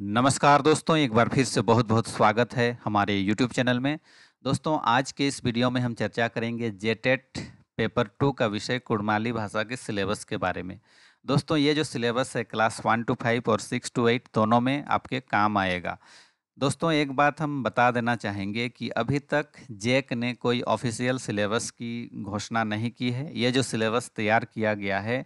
नमस्कार दोस्तों एक बार फिर से बहुत बहुत स्वागत है हमारे YouTube चैनल में दोस्तों आज के इस वीडियो में हम चर्चा करेंगे जेटेट पेपर टू का विषय कुड़माली भाषा के सिलेबस के बारे में दोस्तों ये जो सिलेबस है क्लास वन टू फाइव और सिक्स टू एट दोनों में आपके काम आएगा दोस्तों एक बात हम बता देना चाहेंगे कि अभी तक जेक ने कोई ऑफिशियल सिलेबस की घोषणा नहीं की है ये जो सिलेबस तैयार किया गया है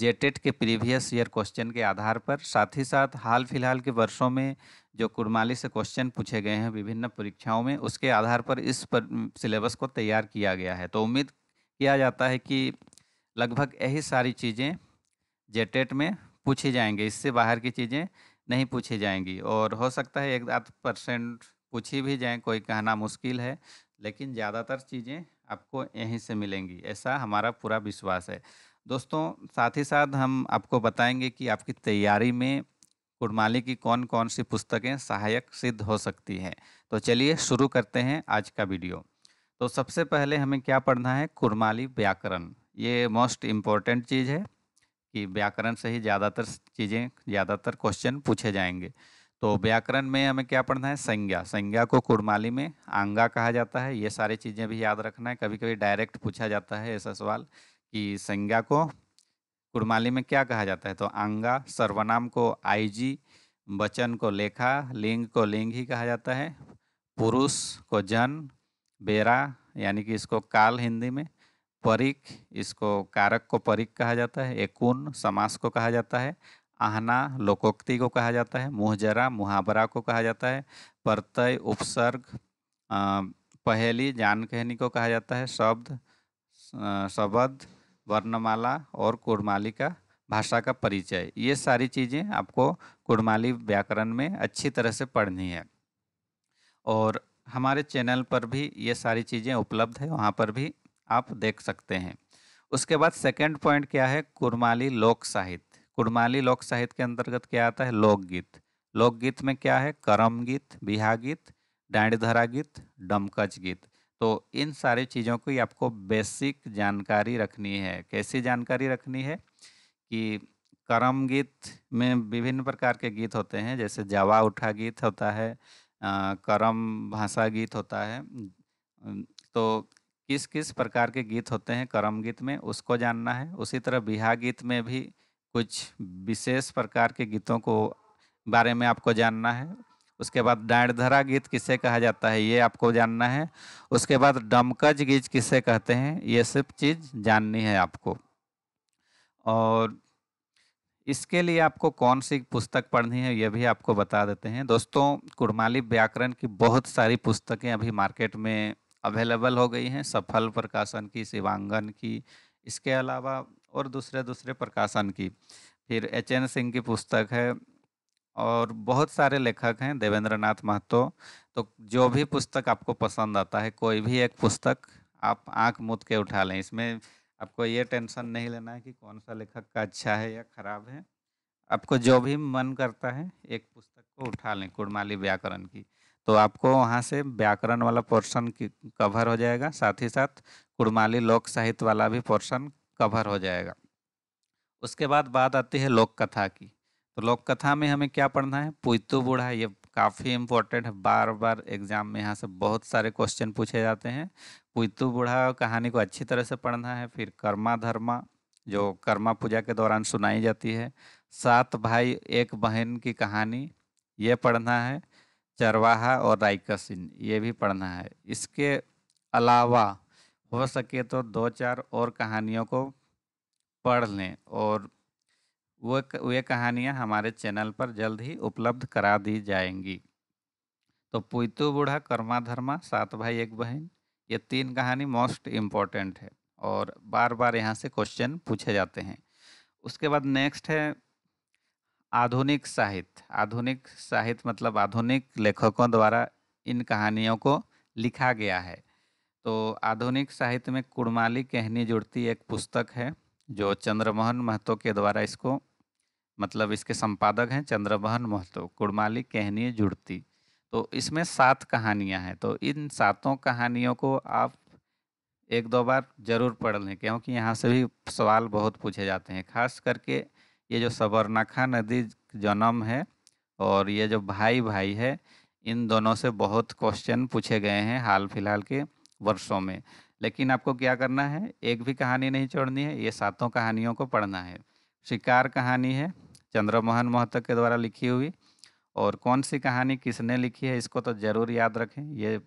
जेटेट के प्रीवियस ईयर क्वेश्चन के आधार पर साथ ही साथ हाल फिलहाल के वर्षों में जो कुरमाली से क्वेश्चन पूछे गए हैं विभिन्न परीक्षाओं में उसके आधार पर इस पर सिलेबस को तैयार किया गया है तो उम्मीद किया जाता है कि लगभग यही सारी चीज़ें जेटेट में पूछी जाएंगी इससे बाहर की चीज़ें नहीं पूछी जाएंगी और हो सकता है एक आध परसेंट पूछी भी जाएँ कोई कहना मुश्किल है लेकिन ज़्यादातर चीज़ें आपको यहीं से मिलेंगी ऐसा हमारा पूरा विश्वास है दोस्तों साथ ही साथ हम आपको बताएंगे कि आपकी तैयारी में कुड़माली की कौन कौन सी पुस्तकें सहायक सिद्ध हो सकती हैं तो चलिए शुरू करते हैं आज का वीडियो तो सबसे पहले हमें क्या पढ़ना है कुड़माली व्याकरण ये मोस्ट इम्पॉर्टेंट चीज़ है कि व्याकरण से ही ज़्यादातर चीज़ें ज़्यादातर क्वेश्चन पूछे जाएंगे तो व्याकरण में हमें क्या पढ़ना है संज्ञा संज्ञा को कुड़माली में आंगा कहा जाता है ये सारी चीज़ें भी याद रखना है कभी कभी डायरेक्ट पूछा जाता है ऐसा सवाल की संज्ञा को कुरमाली में क्या कहा जाता है तो अंगा सर्वनाम को आईजी वचन को लेखा लिंग को लिंग ही कहा जाता है पुरुष को जन बेरा यानी कि इसको काल हिंदी में परिक इसको कारक को परिक कहा जाता है एकुन समास को कहा जाता है आहना लोकोक्ति को कहा जाता है मुहजरा मुहावरा को कहा जाता है परतय उपसर्ग पहेली जान कहनी को कहा जाता है शब्द शब्द वर्णमाला और कुड़माली का भाषा का परिचय ये सारी चीज़ें आपको कुड़माली व्याकरण में अच्छी तरह से पढ़नी है और हमारे चैनल पर भी ये सारी चीज़ें उपलब्ध है वहाँ पर भी आप देख सकते हैं उसके बाद सेकंड पॉइंट क्या है कुड़माली लोक साहित्य कुड़माली लोक साहित्य के अंतर्गत क्या आता है लोकगीत लोकगीत में क्या है करम गीत बिहा गीत डांडधरा गीत डमकच गीत तो इन सारी चीज़ों की आपको बेसिक जानकारी रखनी है कैसी जानकारी रखनी है कि करम गीत में विभिन्न प्रकार के गीत होते हैं जैसे जावा उठा गीत होता है आ, करम भाषा गीत होता है तो किस किस प्रकार के गीत होते हैं करम गीत में उसको जानना है उसी तरह बिहा गीत में भी कुछ विशेष प्रकार के गीतों को बारे में आपको जानना है उसके बाद डायधरा गीत किसे कहा जाता है ये आपको जानना है उसके बाद डमकज गीत किसे कहते हैं ये सब चीज़ जाननी है आपको और इसके लिए आपको कौन सी पुस्तक पढ़नी है यह भी आपको बता देते हैं दोस्तों कुड़माली व्याकरण की बहुत सारी पुस्तकें अभी मार्केट में अवेलेबल हो गई हैं सफल प्रकाशन की शिवांगन की इसके अलावा और दूसरे दूसरे प्रकाशन की फिर एच एन सिंह की पुस्तक है और बहुत सारे लेखक हैं देवेंद्र नाथ महतो तो जो भी पुस्तक आपको पसंद आता है कोई भी एक पुस्तक आप आंख मूद के उठा लें इसमें आपको ये टेंशन नहीं लेना है कि कौन सा लेखक का अच्छा है या खराब है आपको जो भी मन करता है एक पुस्तक को उठा लें कुड़माली व्याकरण की तो आपको वहाँ से व्याकरण वाला पोर्शन कवर हो जाएगा साथ ही साथ कुड़माली लोक साहित्य वाला भी पोर्शन कवर हो जाएगा उसके बाद बात आती है लोक कथा की तो लोक कथा में हमें क्या पढ़ना है पुतु बूढ़ा ये काफ़ी इम्पोर्टेंट है बार बार एग्जाम में यहाँ से बहुत सारे क्वेश्चन पूछे जाते हैं पुतु बूढ़ा कहानी को अच्छी तरह से पढ़ना है फिर कर्मा धर्मा जो कर्मा पूजा के दौरान सुनाई जाती है सात भाई एक बहन की कहानी ये पढ़ना है चरवाहा और सिंह ये भी पढ़ना है इसके अलावा हो सके तो दो चार और कहानियों को पढ़ लें और वो वे कहानियाँ हमारे चैनल पर जल्द ही उपलब्ध करा दी जाएंगी तो पुतु बूढ़ा कर्मा धर्मा सात भाई एक बहन ये तीन कहानी मोस्ट इम्पॉर्टेंट है और बार बार यहाँ से क्वेश्चन पूछे जाते हैं उसके बाद नेक्स्ट है आधुनिक साहित्य आधुनिक साहित्य मतलब आधुनिक लेखकों द्वारा इन कहानियों को लिखा गया है तो आधुनिक साहित्य में कुड़माली कहनी जुड़ती एक पुस्तक है जो चंद्रमोहन महतो के द्वारा इसको मतलब इसके संपादक हैं चंद्रबहन महतो कुड़माली कहनी जुड़ती तो इसमें सात कहानियां हैं तो इन सातों कहानियों को आप एक दो बार ज़रूर पढ़ लें क्योंकि यहाँ से भी सवाल बहुत पूछे जाते हैं खास करके ये जो सबरनाखा नदी जन्म है और ये जो भाई भाई है इन दोनों से बहुत क्वेश्चन पूछे गए हैं हाल फिलहाल के वर्षों में लेकिन आपको क्या करना है एक भी कहानी नहीं छोड़नी है ये सातों कहानियों को पढ़ना है शिकार कहानी है चंद्रमोहन महतो के द्वारा लिखी हुई और कौन सी कहानी किसने लिखी है इसको तो ज़रूर याद रखें ये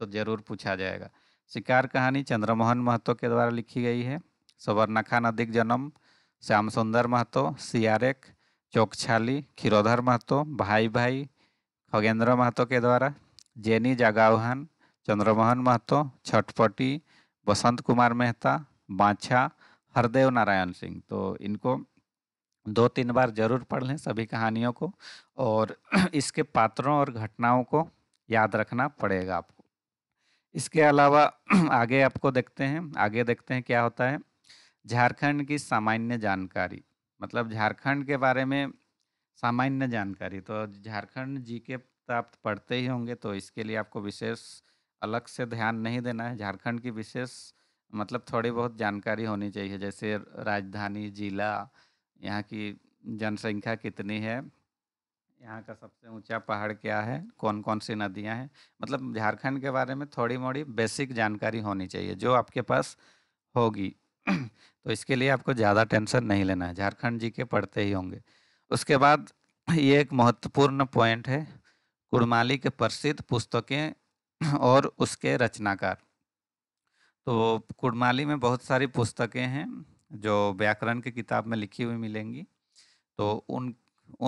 तो ज़रूर पूछा जाएगा शिकार कहानी चंद्रमोहन महतो के द्वारा लिखी गई है सुवर्णखा नदिक जन्म श्याम सुंदर महतो सियारेक चौकछाली खिरोधर महतो भाई भाई खगेंद्र महतो के द्वारा जेनी जागावहन चंद्रमोहन महतो छटपटी बसंत कुमार मेहता बाछा हरदेव नारायण सिंह तो इनको दो तीन बार जरूर पढ़ लें सभी कहानियों को और इसके पात्रों और घटनाओं को याद रखना पड़ेगा आपको इसके अलावा आगे आपको देखते हैं आगे देखते हैं क्या होता है झारखंड की सामान्य जानकारी मतलब झारखंड के बारे में सामान्य जानकारी तो झारखंड जी के आप पढ़ते ही होंगे तो इसके लिए आपको विशेष अलग से ध्यान नहीं देना है झारखंड की विशेष मतलब थोड़ी बहुत जानकारी होनी चाहिए जैसे राजधानी जिला यहाँ की जनसंख्या कितनी है यहाँ का सबसे ऊंचा पहाड़ क्या है कौन कौन सी नदियाँ हैं मतलब झारखंड के बारे में थोड़ी मोड़ी बेसिक जानकारी होनी चाहिए जो आपके पास होगी तो इसके लिए आपको ज़्यादा टेंशन नहीं लेना है झारखंड जी के पढ़ते ही होंगे उसके बाद ये एक महत्वपूर्ण पॉइंट है कुड़माली के प्रसिद्ध पुस्तकें और उसके रचनाकार तो कुड़माली में बहुत सारी पुस्तकें हैं जो व्याकरण की किताब में लिखी हुई मिलेंगी तो हम्म। उन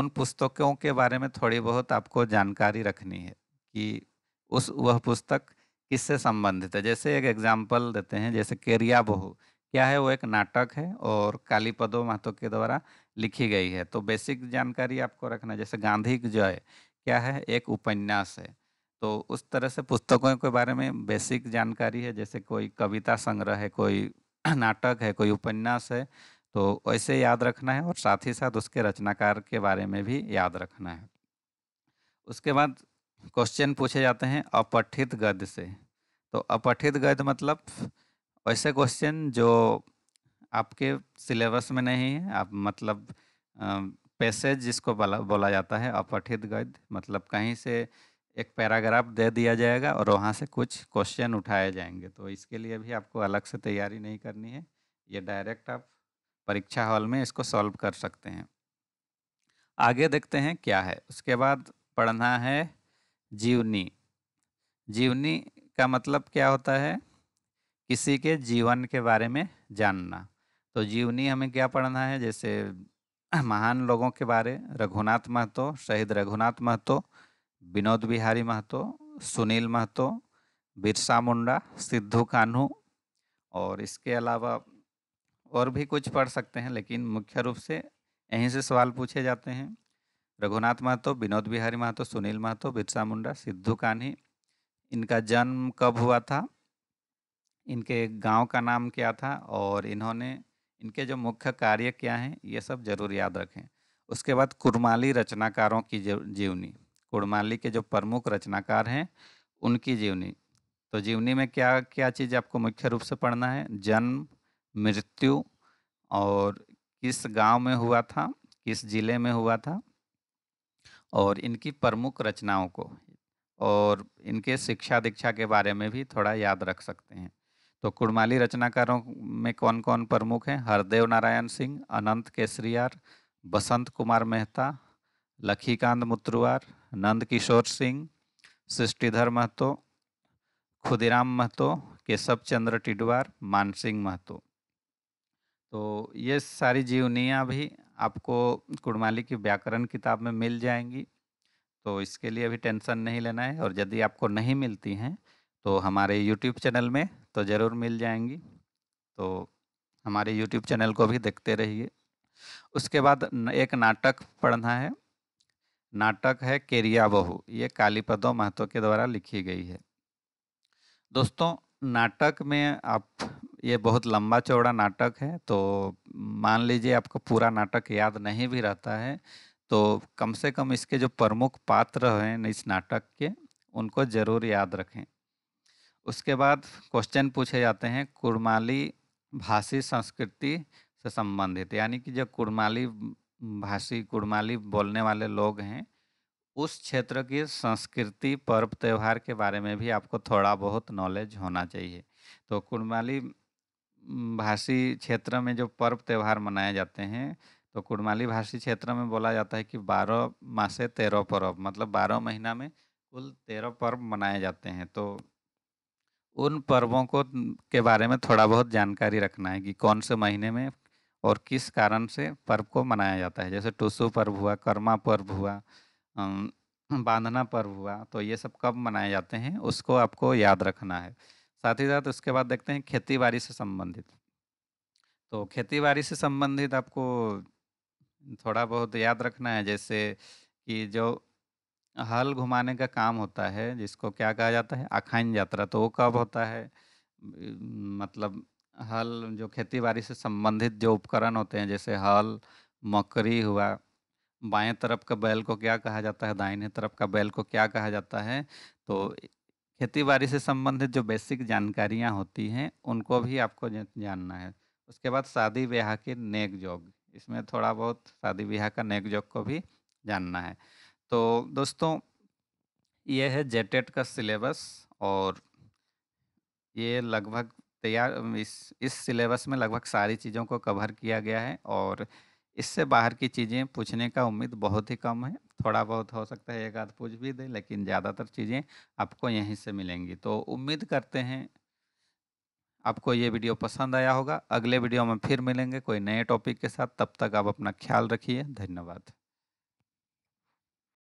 उन पुस्तकों के बारे में थोड़ी बहुत आपको जानकारी रखनी है कि उस वह पुस्तक किससे संबंधित है जैसे एक एग्जाम्पल देते हैं जैसे केरिया बहू क्या है वो एक नाटक है और कालीपदो महतो के द्वारा लिखी गई है तो बेसिक जानकारी आपको रखना जैसे गांधी जय क्या है एक उपन्यास है तो उस तरह से पुस्तकों के बारे में बेसिक जानकारी है जैसे कोई कविता संग्रह है कोई नाटक है कोई उपन्यास है तो ऐसे याद रखना है और साथ ही साथ उसके रचनाकार के बारे में भी याद रखना है उसके बाद क्वेश्चन पूछे जाते हैं अपठित गद्य से तो अपठित गद्य मतलब ऐसे क्वेश्चन जो आपके सिलेबस में नहीं है आप मतलब पैसेज जिसको बोला बोला जाता है अपठित गद्य मतलब कहीं से एक पैराग्राफ दे दिया जाएगा और वहाँ से कुछ क्वेश्चन उठाए जाएंगे तो इसके लिए भी आपको अलग से तैयारी नहीं करनी है ये डायरेक्ट आप परीक्षा हॉल में इसको सॉल्व कर सकते हैं आगे देखते हैं क्या है उसके बाद पढ़ना है जीवनी जीवनी का मतलब क्या होता है किसी के जीवन के बारे में जानना तो जीवनी हमें क्या पढ़ना है जैसे महान लोगों के बारे रघुनाथ महतो शहीद रघुनाथ महतो विनोद बिहारी महतो सुनील महतो बिरसा मुंडा सिद्धू कान्हू और इसके अलावा और भी कुछ पढ़ सकते हैं लेकिन मुख्य रूप से यहीं से सवाल पूछे जाते हैं रघुनाथ महतो विनोद बिहारी महतो सुनील महतो बिरसा मुंडा सिद्धू कान्ही इनका जन्म कब हुआ था इनके गांव का नाम क्या था और इन्होंने इनके जो मुख्य कार्य क्या हैं ये सब जरूर याद रखें उसके बाद कुरमाली रचनाकारों की जीवनी कुड़माली के जो प्रमुख रचनाकार हैं उनकी जीवनी तो जीवनी में क्या क्या चीज़ आपको मुख्य रूप से पढ़ना है जन्म मृत्यु और किस गांव में हुआ था किस जिले में हुआ था और इनकी प्रमुख रचनाओं को और इनके शिक्षा दीक्षा के बारे में भी थोड़ा याद रख सकते हैं तो कुड़माली रचनाकारों में कौन कौन प्रमुख हैं हरदेव नारायण सिंह अनंत केसरियार बसंत कुमार मेहता लखीकांत मुत्रुवार नंद किशोर सिंह सृष्टिधर महतो खुदिराम महतो केशव चंद्र टिडवार मानसिंह महतो तो ये सारी जीवनियाँ भी आपको कुड़माली की व्याकरण किताब में मिल जाएंगी तो इसके लिए अभी टेंशन नहीं लेना है और यदि आपको नहीं मिलती हैं तो हमारे यूट्यूब चैनल में तो ज़रूर मिल जाएंगी तो हमारे यूट्यूब चैनल को भी देखते रहिए उसके बाद एक नाटक पढ़ना है नाटक है केरिया बहू ये कालीपदो महतो के द्वारा लिखी गई है दोस्तों नाटक में आप ये बहुत लंबा चौड़ा नाटक है तो मान लीजिए आपको पूरा नाटक याद नहीं भी रहता है तो कम से कम इसके जो प्रमुख पात्र हैं इस नाटक के उनको जरूर याद रखें उसके बाद क्वेश्चन पूछे जाते हैं कुड़माली भाषी संस्कृति से संबंधित यानी कि जो कुड़माली भाषी कुड़माली बोलने वाले लोग हैं उस क्षेत्र की संस्कृति पर्व त्यौहार के बारे में भी आपको थोड़ा बहुत नॉलेज होना चाहिए तो कुड़माली भाषी क्षेत्र में जो पर्व त्यौहार मनाए जाते हैं तो कुड़माली भाषी क्षेत्र में बोला जाता है कि बारह मासे तेरह पर्व मतलब बारह महीना में कुल तेरह पर्व मनाए जाते हैं तो उन पर्वों को के बारे में थोड़ा बहुत जानकारी रखना है कि कौन से महीने में और किस कारण से पर्व को मनाया जाता है जैसे टुसु पर्व हुआ कर्मा पर्व हुआ बांधना पर्व हुआ तो ये सब कब मनाए जाते हैं उसको आपको याद रखना है साथ ही साथ उसके बाद देखते हैं खेतीबाड़ी से संबंधित तो खेतीबाड़ी से संबंधित आपको थोड़ा बहुत याद रखना है जैसे कि जो हल घुमाने का काम होता है जिसको क्या कहा जाता है अखाइन यात्रा तो वो कब होता है मतलब हल जो खेती बाड़ी से संबंधित जो उपकरण होते हैं जैसे हल मकरी हुआ बाएं तरफ का बैल को क्या कहा जाता है दाहिने तरफ का बैल को क्या कहा जाता है तो खेती बाड़ी से संबंधित जो बेसिक जानकारियाँ होती हैं उनको भी आपको जानना है उसके बाद शादी ब्याह के नेक जोग इसमें थोड़ा बहुत शादी ब्याह का नेक जोग को भी जानना है तो दोस्तों ये है जेटेट का सिलेबस और ये लगभग तैयार इस इस सिलेबस में लगभग सारी चीज़ों को कवर किया गया है और इससे बाहर की चीज़ें पूछने का उम्मीद बहुत ही कम है थोड़ा बहुत हो सकता है एक आध पूछ भी दे लेकिन ज़्यादातर चीज़ें आपको यहीं से मिलेंगी तो उम्मीद करते हैं आपको ये वीडियो पसंद आया होगा अगले वीडियो में फिर मिलेंगे कोई नए टॉपिक के साथ तब तक आप अपना ख्याल रखिए धन्यवाद